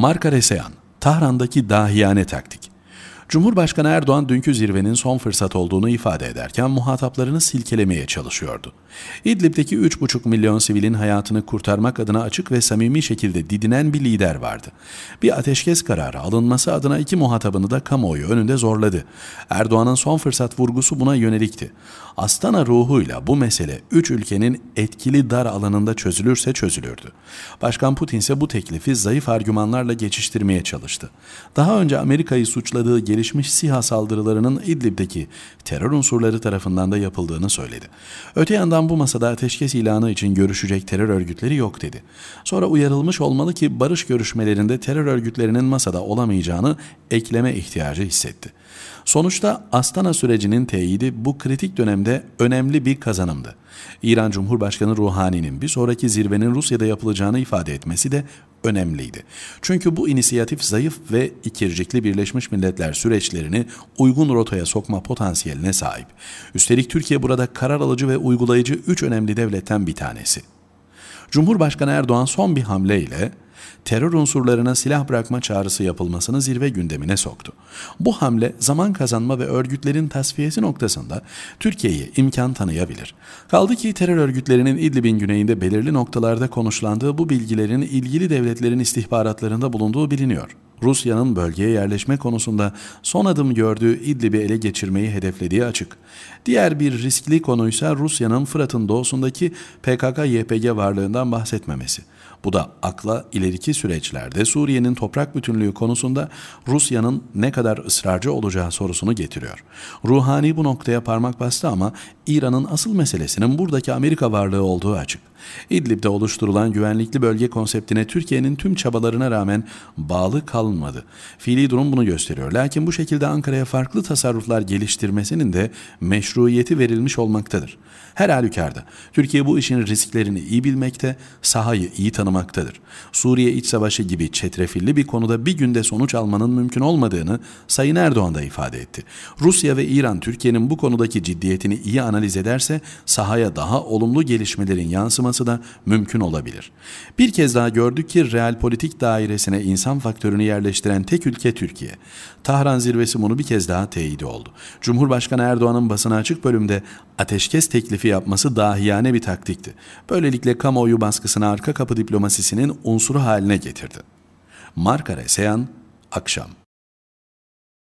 Marka Rese'an, Tahran'daki dahiyane taktik. Cumhurbaşkanı Erdoğan dünkü zirvenin son fırsat olduğunu ifade ederken muhataplarını silkelemeye çalışıyordu. İdlib'deki 3,5 milyon sivilin hayatını kurtarmak adına açık ve samimi şekilde didinen bir lider vardı. Bir ateşkes kararı alınması adına iki muhatabını da kamuoyu önünde zorladı. Erdoğan'ın son fırsat vurgusu buna yönelikti. Astana ruhuyla bu mesele 3 ülkenin etkili dar alanında çözülürse çözülürdü. Başkan Putin ise bu teklifi zayıf argümanlarla geçiştirmeye çalıştı. Daha önce Amerika'yı suçladığı geri gelişmiş SİHA saldırılarının İdlib'deki terör unsurları tarafından da yapıldığını söyledi. Öte yandan bu masada ateşkes ilanı için görüşecek terör örgütleri yok dedi. Sonra uyarılmış olmalı ki barış görüşmelerinde terör örgütlerinin masada olamayacağını ekleme ihtiyacı hissetti. Sonuçta Astana sürecinin teyidi bu kritik dönemde önemli bir kazanımdı. İran Cumhurbaşkanı Ruhani'nin bir sonraki zirvenin Rusya'da yapılacağını ifade etmesi de önemliydi. Çünkü bu inisiyatif zayıf ve ikircikli Birleşmiş Milletler süreçlerini uygun rotaya sokma potansiyeline sahip. Üstelik Türkiye burada karar alıcı ve uygulayıcı üç önemli devletten bir tanesi. Cumhurbaşkanı Erdoğan son bir hamleyle terör unsurlarına silah bırakma çağrısı yapılmasını zirve gündemine soktu. Bu hamle zaman kazanma ve örgütlerin tasfiyesi noktasında Türkiye'yi imkan tanıyabilir. Kaldı ki terör örgütlerinin İdlib'in güneyinde belirli noktalarda konuşlandığı bu bilgilerin ilgili devletlerin istihbaratlarında bulunduğu biliniyor. Rusya'nın bölgeye yerleşme konusunda son adım gördüğü İdlib'i ele geçirmeyi hedeflediği açık. Diğer bir riskli konu ise Rusya'nın Fırat'ın doğusundaki PKK-YPG varlığından bahsetmemesi. Bu da akla ileriki süreçlerde Suriye'nin toprak bütünlüğü konusunda Rusya'nın ne kadar ısrarcı olacağı sorusunu getiriyor. Ruhani bu noktaya parmak bastı ama İran'ın asıl meselesinin buradaki Amerika varlığı olduğu açık. İdlib'de oluşturulan güvenlikli bölge konseptine Türkiye'nin tüm çabalarına rağmen bağlı kalması alınmadı. Fiili durum bunu gösteriyor. Lakin bu şekilde Ankara'ya farklı tasarruflar geliştirmesinin de meşruiyeti verilmiş olmaktadır. Her halükarda Türkiye bu işin risklerini iyi bilmekte, sahayı iyi tanımaktadır. Suriye iç savaşı gibi çetrefilli bir konuda bir günde sonuç almanın mümkün olmadığını Sayın Erdoğan da ifade etti. Rusya ve İran Türkiye'nin bu konudaki ciddiyetini iyi analiz ederse sahaya daha olumlu gelişmelerin yansıması da mümkün olabilir. Bir kez daha gördük ki real politik dairesine insan faktörünü yer yerleştiren tek ülke Türkiye. Tahran zirvesi bunu bir kez daha teyidi oldu. Cumhurbaşkanı Erdoğan'ın basına açık bölümde ateşkes teklifi yapması dahiyane bir taktikti. Böylelikle kamuoyu baskısını arka kapı diplomasisinin unsuru haline getirdi. Marka Reseyan, Akşam